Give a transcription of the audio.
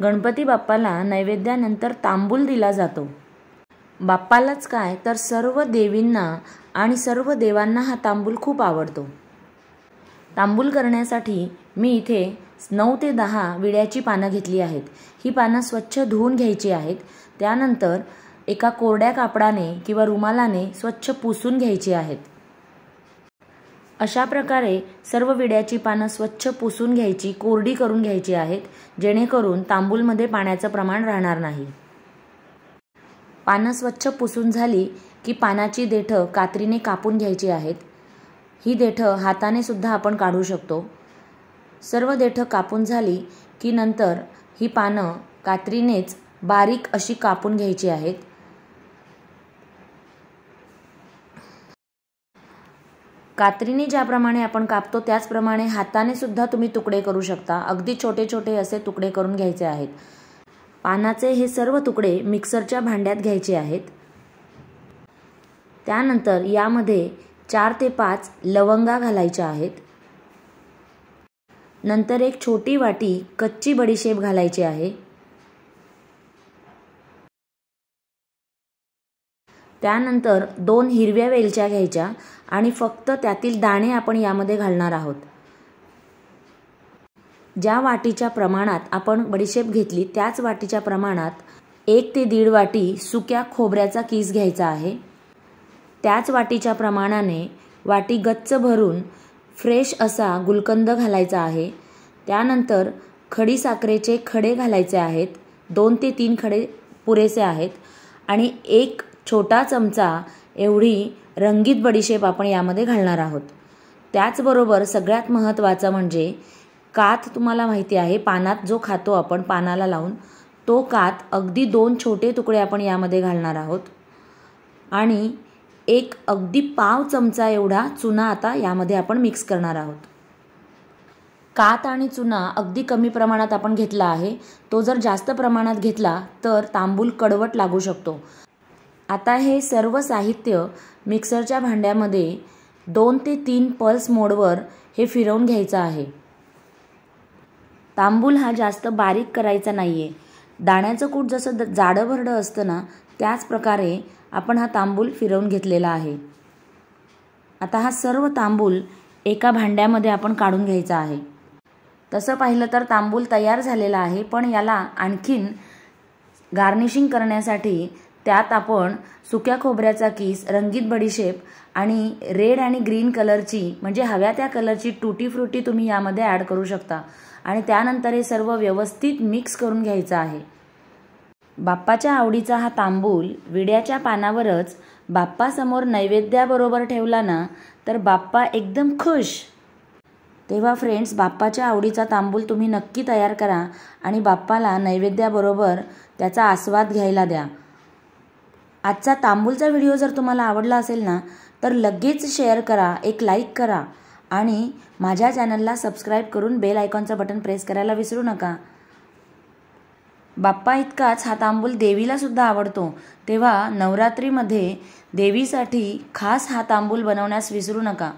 गणपती बाप्पाला नैवेद्यानंतर तांबूल दिला जातो बाप्पालाच काय तर सर्व देवींना आणि सर्व देवांना हा तांबूल खूप आवडतो तांबूल करण्यासाठी मी इथे नऊ ते दहा विड्याची पानं घेतली आहेत ही पानं स्वच्छ धुवून घ्यायची आहेत त्यानंतर एका कोरड्या कापडाने किंवा रुमालाने स्वच्छ पुसून घ्यायची आहेत अशा प्रकारे सर्व विड्याची पानं स्वच्छ पुसून घ्यायची कोरडी करून घ्यायची आहेत जेणेकरून तांबूलमध्ये पाण्याचं प्रमाण राहणार नाही पानं स्वच्छ पुसून झाली की पानाची देठं कात्रीने कापून घ्यायची आहेत ही देठं हाताने सुद्धा आपण काढू शकतो सर्व देठं कापून झाली की नंतर ही पानं कात्रीनेच बारीक अशी कापून घ्यायची आहेत कात्रीने ज्याप्रमाणे आपण कापतो त्याचप्रमाणे हाताने सुद्धा तुम्ही तुकडे करू शकता अगदी छोटे छोटे असे तुकडे करून घ्यायचे आहेत पानाचे हे सर्व तुकडे मिक्सरच्या भांड्यात घ्यायचे आहेत त्यानंतर यामध्ये चार ते पाच लवंगा घालायच्या आहेत नंतर एक छोटी वाटी कच्ची बडीशेप घालायची आहे त्यानंतर दोन हिरव्या वेलच्या घ्यायच्या आणि फक्त त्यातील दाणे आपण यामध्ये घालणार आहोत ज्या वाटीच्या प्रमाणात आपण बडीशेप घेतली त्याच वाटीच्या प्रमाणात एक ते दीड वाटी सुक्या खोबऱ्याचा किस घ्यायचा आहे त्याच वाटीच्या प्रमाणाने वाटी गच्च भरून फ्रेश असा गुलकंद घालायचा आहे त्यानंतर खडी साखरेचे खडे घालायचे आहेत दोन ते तीन खडे पुरेसे आहेत आणि एक छोटा चमचा एवढी रंगीत बडीशेप आपण यामध्ये घालणार आहोत त्याचबरोबर सगळ्यात महत्त्वाचं म्हणजे कात तुम्हाला माहिती आहे पानात जो खातो आपण पानाला लावून तो कात अगदी दोन छोटे तुकडे आपण यामध्ये घालणार आहोत आणि एक अगदी पाव चमचा एवढा चुना आता यामध्ये आपण मिक्स करणार आहोत कात आणि चुना अगदी कमी प्रमाणात आपण घेतला आहे तो जर जास्त प्रमाणात घेतला तर तांबूल कडवट लागू शकतो आता हे सर्व साहित्य मिक्सरच्या भांड्यामध्ये दोन ते तीन पल्स मोडवर हे फिरवून घ्यायचं आहे तांबूल हा जास्त बारीक करायचा नाही आहे दाण्याचं कूट जसं द असतं ना त्याच प्रकारे आपण हा तांबूल फिरवून घेतलेला आहे आता हा सर्व तांबूल एका भांड्यामध्ये आपण काढून घ्यायचा आहे तसं पाहिलं तर तांबूल तयार झालेला आहे पण याला आणखीन गार्निशिंग करण्यासाठी त्यात आपण सुक्या खोबऱ्याचा किस रंगीत बडीशेप आणि रेड आणि ग्रीन कलरची म्हणजे हव्या त्या कलरची टुटी फ्रुटी तुम्ही यामध्ये ॲड करू शकता आणि त्यानंतर हे सर्व व्यवस्थित मिक्स करून घ्यायचं आहे बाप्पाच्या आवडीचा हा तांबूल विड्याच्या पानावरच बाप्पासमोर नैवेद्याबरोबर ठेवला ना तर बाप्पा एकदम खुश तेव्हा फ्रेंड्स बाप्पाच्या आवडीचा तांबूल तुम्ही नक्की तयार करा आणि बाप्पाला नैवेद्याबरोबर त्याचा आस्वाद घ्यायला द्या आजचा तांबूलचा व्हिडिओ जर तुम्हाला आवडला असेल ना तर लगेच शेअर करा एक लाईक करा आणि माझ्या चॅनलला सबस्क्राईब करून बेल आयकॉनचं बटन प्रेस करायला विसरू नका बाप्पा इतकाच हा तांबूल देवीलासुद्धा आवडतो तेव्हा नवरात्रीमध्ये देवीसाठी खास हा तांबूल बनवण्यास विसरू नका